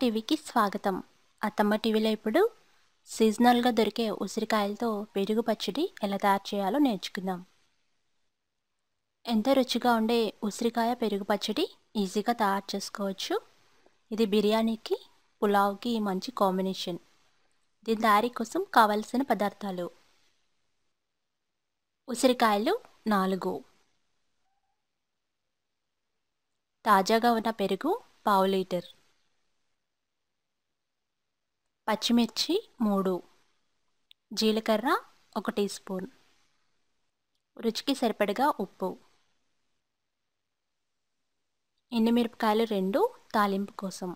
టీవీకి స్వాగతం అత్తమ్మ టీవీలో ఇప్పుడు సీజనల్గా దొరికే ఉసిరికాయలతో పెరుగు పచ్చడి ఎలా తయారు చేయాలో నేర్చుకుందాం ఎంత రుచిగా ఉండే ఉసిరికాయ పెరుగు పచ్చడి ఈజీగా తయారు చేసుకోవచ్చు ఇది బిర్యానీకి పులావ్కి మంచి కాంబినేషన్ దీని తయారీ కోసం కావలసిన పదార్థాలు ఉసిరికాయలు నాలుగు తాజాగా ఉన్న పెరుగు పావు లీటర్ పచ్చిమిర్చి మూడు జీలకర్ర ఒక టీ స్పూన్ రుచికి సరిపడగా ఉప్పు ఎండుమిరపకాయలు రెండు తాలింపు కోసం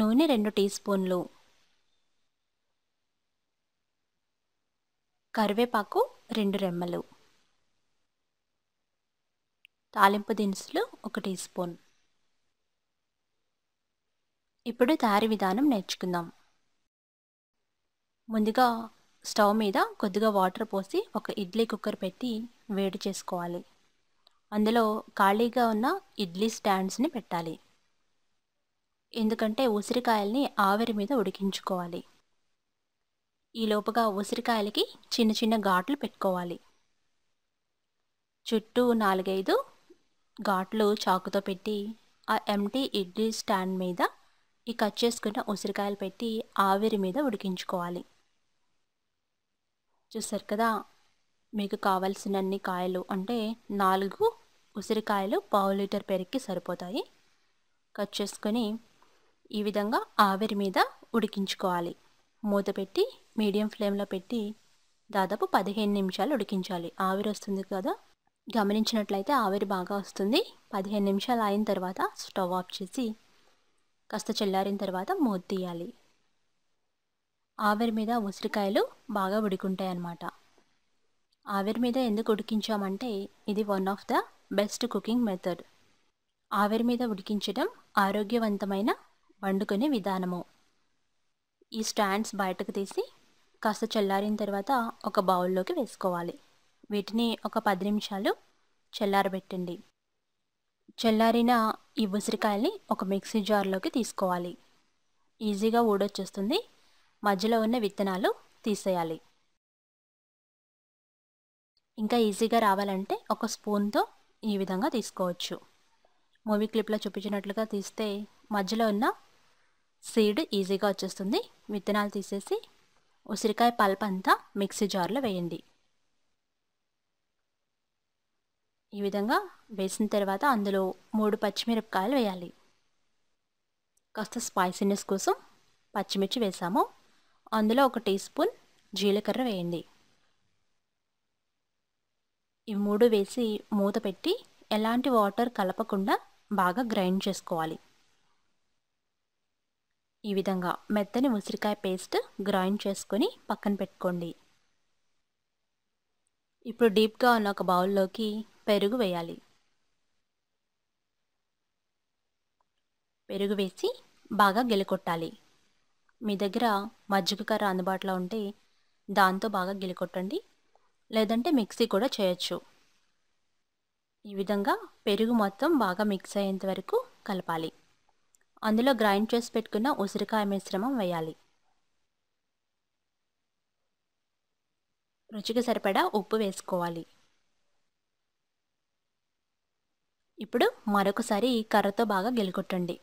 నూనె రెండు టీ స్పూన్లు కరివేపాకు రెండు రెమ్మలు తాలింపు దినుసులు ఒక టీ స్పూన్ ఇప్పుడు తయారీ విధానం నేర్చుకుందాం ముందుగా స్టవ్ మీద కొద్దిగా వాటర్ పోసి ఒక ఇడ్లీ కుక్కర్ పెట్టి వేడి చేసుకోవాలి అందులో ఖాళీగా ఉన్న ఇడ్లీ స్టాండ్స్ని పెట్టాలి ఎందుకంటే ఉసిరికాయల్ని ఆవిరి మీద ఉడికించుకోవాలి ఈ లోపుగా ఉసిరికాయలకి చిన్న చిన్న ఘాట్లు పెట్టుకోవాలి చుట్టూ నాలుగైదు ఘాట్లు చాకుతో పెట్టి ఆ ఎంటీ ఇడ్లీ స్టాండ్ మీద ఈ కట్ చేసుకున్న ఉసిరికాయలు పెట్టి ఆవిరి మీద ఉడికించుకోవాలి చూసారు కదా మీకు కావలసినన్ని కాయలు అంటే నాలుగు ఉసిరికాయలు పావు లీటర్ పెరిగి సరిపోతాయి కట్ చేసుకొని ఈ విధంగా ఆవిరి మీద ఉడికించుకోవాలి మూత పెట్టి మీడియం ఫ్లేమ్లో పెట్టి దాదాపు పదిహేను నిమిషాలు ఉడికించాలి ఆవిరి వస్తుంది కదా గమనించినట్లయితే ఆవిరి బాగా వస్తుంది పదిహేను నిమిషాలు అయిన తర్వాత స్టవ్ ఆఫ్ చేసి కాస్త చల్లారిన తర్వాత మూత తీయాలి ఆవిరి మీద ఉసిరికాయలు బాగా ఉడికుంటాయి అన్నమాట ఆవిరి మీద ఎందుకు ఉడికించామంటే ఇది one of the best cooking method ఆవిరి మీద ఉడికించడం ఆరోగ్యవంతమైన వండుకునే విధానము ఈ స్టాండ్స్ బయటకు తీసి కాస్త చల్లారిన తర్వాత ఒక బౌల్లోకి వేసుకోవాలి వీటిని ఒక పది నిమిషాలు చల్లారబెట్టండి చల్లారిన ఈ ఉసిరికాయల్ని ఒక మిక్సీ జార్లోకి తీసుకోవాలి ఈజీగా ఊడొచ్చేస్తుంది మధ్యలో ఉన్న విత్తనాలు తీసేయాలి ఇంకా ఈజీగా రావాలంటే ఒక స్పూన్తో ఈ విధంగా తీసుకోవచ్చు మూవీ క్లిప్లో చూపించినట్లుగా తీస్తే మధ్యలో ఉన్న సీడ్ ఈజీగా వచ్చేస్తుంది విత్తనాలు తీసేసి ఉసిరికాయ పల్ప్ అంతా మిక్సీ జార్లో వేయండి ఈ విధంగా వేసిన తర్వాత అందులో మూడు పచ్చిమిరపకాయలు వేయాలి కాస్త స్పైసీనెస్ కోసం పచ్చిమిర్చి వేసాము అందులో ఒక టీ స్పూన్ జీలకర్ర వేయండి ఈ మూడు వేసి మూత పెట్టి ఎలాంటి వాటర్ కలపకుండా బాగా గ్రైండ్ చేసుకోవాలి ఈ విధంగా మెత్తని ఉసిరికాయ పేస్ట్ గ్రైండ్ చేసుకొని పక్కన పెట్టుకోండి ఇప్పుడు డీప్గా ఉన్న ఒక బౌల్లోకి పెరుగు వేయాలి పెరుగు వేసి బాగా గెలకొట్టాలి మీ దగ్గర మజ్జిగ కర్ర అందుబాటులో ఉంటే దాంతో బాగా గిలికొట్టండి లేదంటే మిక్సీ కూడా చేయొచ్చు ఈ విధంగా పెరుగు మొత్తం బాగా మిక్స్ అయ్యేంత వరకు కలపాలి అందులో గ్రైండ్ చేసి పెట్టుకున్న ఉసిరికాయ మిశ్రమం వేయాలి రుచికి సరిపడా ఉప్పు వేసుకోవాలి ఇప్పుడు మరొకసారి ఈ కర్రతో బాగా గెలుకొట్టండి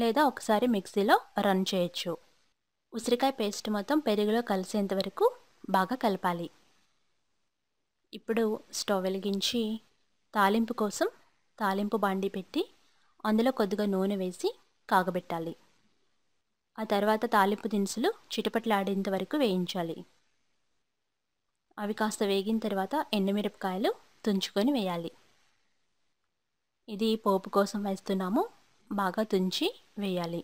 లేదా ఒకసారి మిక్సీలో రన్ చేయొచ్చు ఉసిరికాయ పేస్ట్ మొత్తం పెరుగులో కలిసేంత వరకు బాగా కలపాలి ఇప్పుడు స్టవ్ వెలిగించి తాలింపు కోసం తాలింపు బాండి పెట్టి అందులో కొద్దిగా నూనె వేసి కాగబెట్టాలి ఆ తర్వాత తాలింపు దినుసులు చిటపట్లాడేంత వరకు వేయించాలి అవి కాస్త వేగిన తర్వాత ఎండుమిరపకాయలు తుంచుకొని వేయాలి ఇది పోపు కోసం వేస్తున్నాము బాగా తుంచి వేయాలి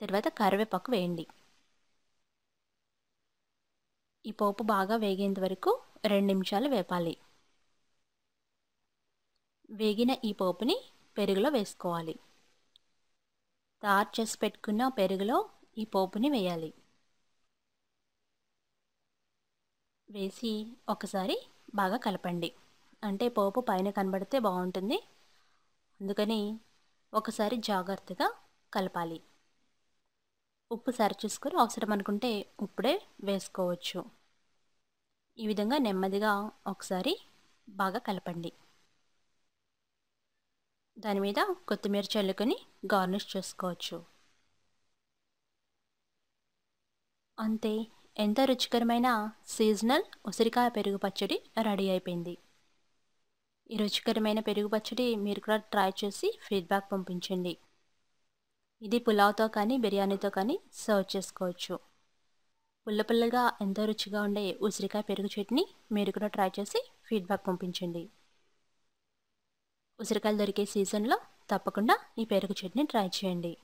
తర్వాత కరివేపాకు వేయండి ఈ పోపు బాగా వేగేంత వరకు రెండు నిమిషాలు వేపాలి వేగిన ఈ పోపుని పెరుగులో వేసుకోవాలి తయారు చేసి పెట్టుకున్న పెరుగులో ఈ పోపుని వేయాలి వేసి ఒకసారి బాగా కలపండి అంటే పోపు పైన కనబడితే బాగుంటుంది అందుకని ఒకసారి జాగ్రత్తగా కలపాలి ఉప్పు సరి చూసుకొని అవసరం అనుకుంటే ఇప్పుడే వేసుకోవచ్చు ఈ విధంగా నెమ్మదిగా ఒకసారి బాగా కలపండి దాని మీద కొత్తిమీర చల్లుకొని గార్నిష్ చేసుకోవచ్చు అంతే ఎంత రుచికరమైన సీజనల్ ఉసిరికాయ పెరుగు పచ్చడి రెడీ అయిపోయింది ఈ రుచికరమైన పెరుగు పచ్చడి మీరు కూడా ట్రై చేసి ఫీడ్బ్యాక్ పంపించండి ఇది పులావ్తో కానీ బిర్యానీతో కానీ సర్వ్ చేసుకోవచ్చు పుల్ల పుల్లగా ఎంతో రుచిగా ఉండే ఉసిరికాయ పెరుగు చట్నీ మీరు కూడా ట్రై చేసి ఫీడ్బ్యాక్ పంపించండి ఉసిరికాయలు దొరికే సీజన్లో తప్పకుండా ఈ పెరుగు చట్నీ ట్రై చేయండి